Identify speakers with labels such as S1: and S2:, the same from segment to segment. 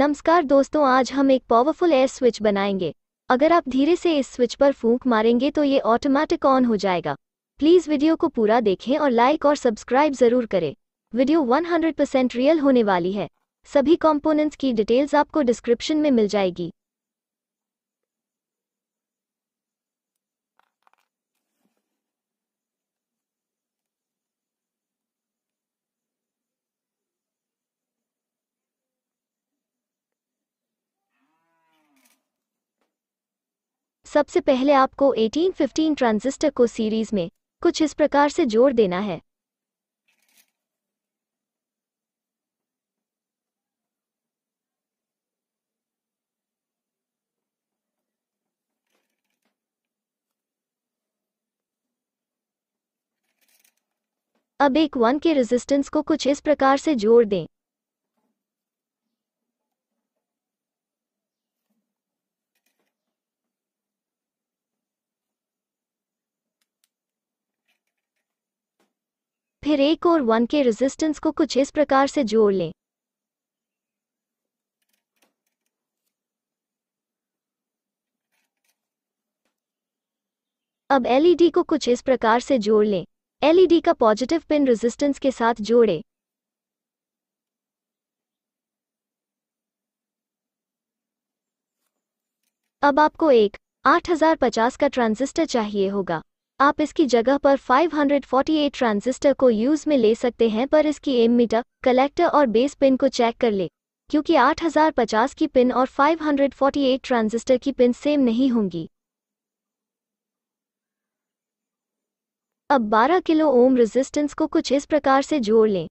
S1: नमस्कार दोस्तों आज हम एक पावरफुल एयर स्विच बनाएंगे अगर आप धीरे से इस स्विच पर फूंक मारेंगे तो ये ऑटोमेटिक ऑन हो जाएगा प्लीज़ वीडियो को पूरा देखें और लाइक और सब्सक्राइब ज़रूर करें वीडियो 100% रियल होने वाली है सभी कंपोनेंट्स की डिटेल्स आपको डिस्क्रिप्शन में मिल जाएगी सबसे पहले आपको 1815 ट्रांजिस्टर को सीरीज में कुछ इस प्रकार से जोड़ देना है अब एक वन के रेजिस्टेंस को कुछ इस प्रकार से जोड़ दें फिर एक और वन के रेजिस्टेंस को कुछ इस प्रकार से जोड़ लें अब एलईडी e को कुछ इस प्रकार से जोड़ लें एलईडी e का पॉजिटिव पिन रेजिस्टेंस के साथ जोड़े अब आपको एक 8050 का ट्रांजिस्टर चाहिए होगा आप इसकी जगह पर 548 ट्रांजिस्टर को यूज में ले सकते हैं पर इसकी एम मीटर कलेक्टर और बेस पिन को चेक कर ले क्योंकि 8050 की पिन और 548 ट्रांजिस्टर की पिन सेम नहीं होंगी अब 12 किलो ओम रेजिस्टेंस को कुछ इस प्रकार से जोड़ लें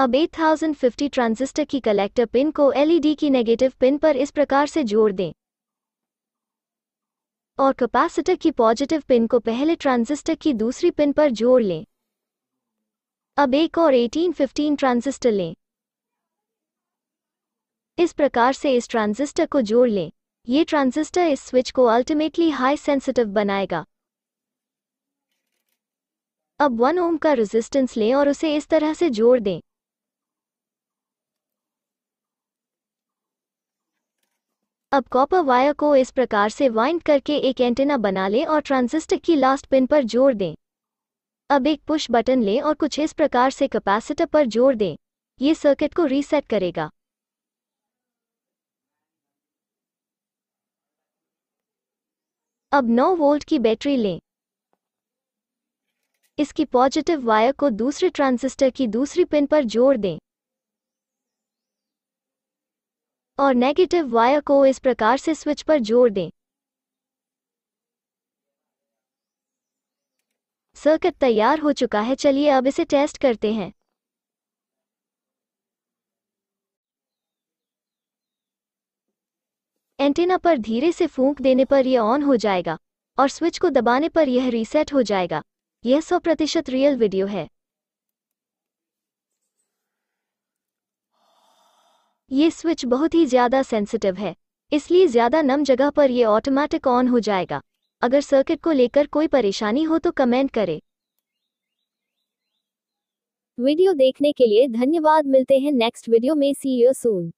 S1: अब 8050 ट्रांजिस्टर की कलेक्टर पिन को एलईडी e की नेगेटिव पिन पर इस प्रकार से जोड़ दें और कैपेसिटर की पॉजिटिव पिन को पहले ट्रांजिस्टर की दूसरी पिन पर जोड़ लें अब एक और 1815 ट्रांजिस्टर लें इस प्रकार से इस ट्रांजिस्टर को जोड़ लें ये ट्रांजिस्टर इस स्विच को अल्टीमेटली हाई सेंसिटिव बनाएगा अब वन ओम का रेजिस्टेंस लें और उसे इस तरह से जोड़ दें अब कॉपर वायर को इस प्रकार से वाइंड करके एक एंटेना बना लें और ट्रांजिस्टर की लास्ट पिन पर जोड़ दें अब एक पुश बटन लें और कुछ इस प्रकार से कैपेसिटर पर जोड़ दें ये सर्किट को रीसेट करेगा अब 9 वोल्ट की बैटरी लें इसकी पॉजिटिव वायर को दूसरे ट्रांजिस्टर की दूसरी पिन पर जोड़ दें और नेगेटिव वायर को इस प्रकार से स्विच पर जोड़ दें सर्किट तैयार हो चुका है चलिए अब इसे टेस्ट करते हैं एंटीना पर धीरे से फूंक देने पर यह ऑन हो जाएगा और स्विच को दबाने पर यह रीसेट हो जाएगा यह 100 प्रतिशत रियल वीडियो है ये स्विच बहुत ही ज़्यादा सेंसिटिव है इसलिए ज़्यादा नम जगह पर ये ऑटोमेटिक ऑन हो जाएगा अगर सर्किट को लेकर कोई परेशानी हो तो कमेंट करें वीडियो देखने के लिए धन्यवाद मिलते हैं नेक्स्ट वीडियो में सी यू सून